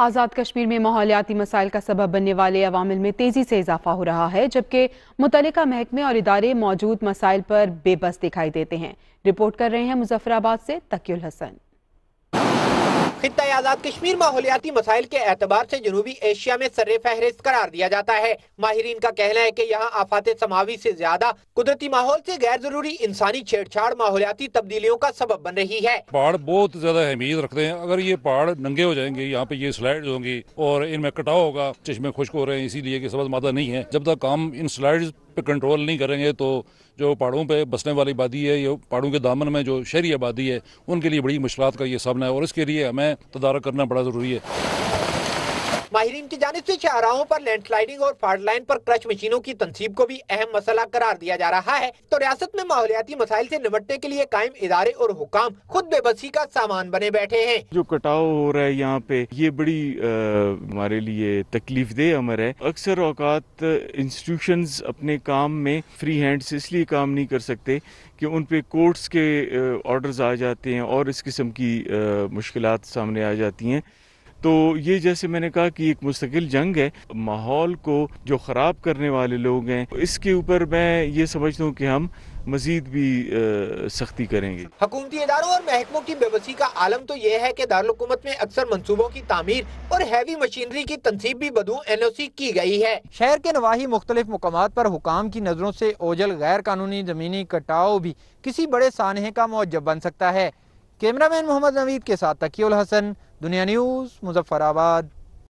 आज़ाद कश्मीर में माहौलियाती मसाइल का सबब बनने वाले अवामिल में तेज़ी से इजाफा हो रहा है जबकि मुतल महकमे और इदारे मौजूद मसाइल पर बेबस दिखाई देते हैं रिपोर्ट कर रहे हैं मुजफ्फराबाद से तकील हसन खत्ता आज़ाद कश्मीर माहौलियाती मसाइल के एतबार से जनूबी एशिया में सर्र फहरिस्त करार दिया जाता है माहरीन का कहना है कि यहाँ आफात समावी से ज्यादा कुदरती माहौल से गैर जरूरी इंसानी छेड़छाड़ माहौलियाती तब्दीलियों का सबब बन रही है पहाड़ बहुत ज्यादा अहमियत रखते हैं अगर ये पहाड़ नंगे हो जाएंगे यहाँ पे ये स्लाइड होंगी और इनमें कटाव होगा चश्मे खुश्क हो रहे हैं इसीलिए सबज मादा नहीं है जब तक काम इन स्लाइड पे कंट्रोल नहीं करेंगे तो जो पहाड़ों पे बसने वाली आबादी है ये पहाड़ों के दामन में जो शहरी आबादी है उनके लिए बड़ी मुश्किल का ये सामना है और इसके लिए हमें तदारक करना बड़ा ज़रूरी है माहरीन की जानब ऐसी शाहराहों पर लैंडस्लाइडिंग और फाड़ लाइन आरोप क्रश मशीनों की तनसीब को भी अहम मसला करार दिया जा रहा है तो रियासत में माहौलियाती मसाइल ऐसी निपटने के लिए कायम इदारे और हुकाम खुद बेबसी का सामान बने बैठे है जो कटाव हो रहा है यहाँ पे ये बड़ी हमारे लिए तकलीफ दे अमर है अक्सर औकात इंस्टीट्यूशन अपने काम में फ्री हैंड ऐसी इसलिए काम नहीं कर सकते कि उन पे कोर्ट्स के ऑर्डर्स आ जाते हैं और इस किस्म की मुश्किलात सामने आ जाती हैं तो ये जैसे मैंने कहा कि एक मुस्तकिल जंग है माहौल को जो ख़राब करने वाले लोग हैं इसके ऊपर मैं ये समझता हूँ कि हम मजीद भी सख्ती करेंगे हकूमती इदारों और महकमों की बेबसी का आलम तो यह है कि दारकूमत में अक्सर मनसूबों की तमीर और हैवी मशीनरी की तनसीब भी बदू एन ओ सी की गई है शहर के नवाही मुख्तलिफ मकाम पर हुकाम की नज़रों से ओझल गैर कानूनी जमीनी कटाव भी किसी बड़े सानहे का मुजब बन सकता है कैमरा मैन मोहम्मद नवीद के साथ तकी हसन दुनिया न्यूज़ मुजफ्फराबाद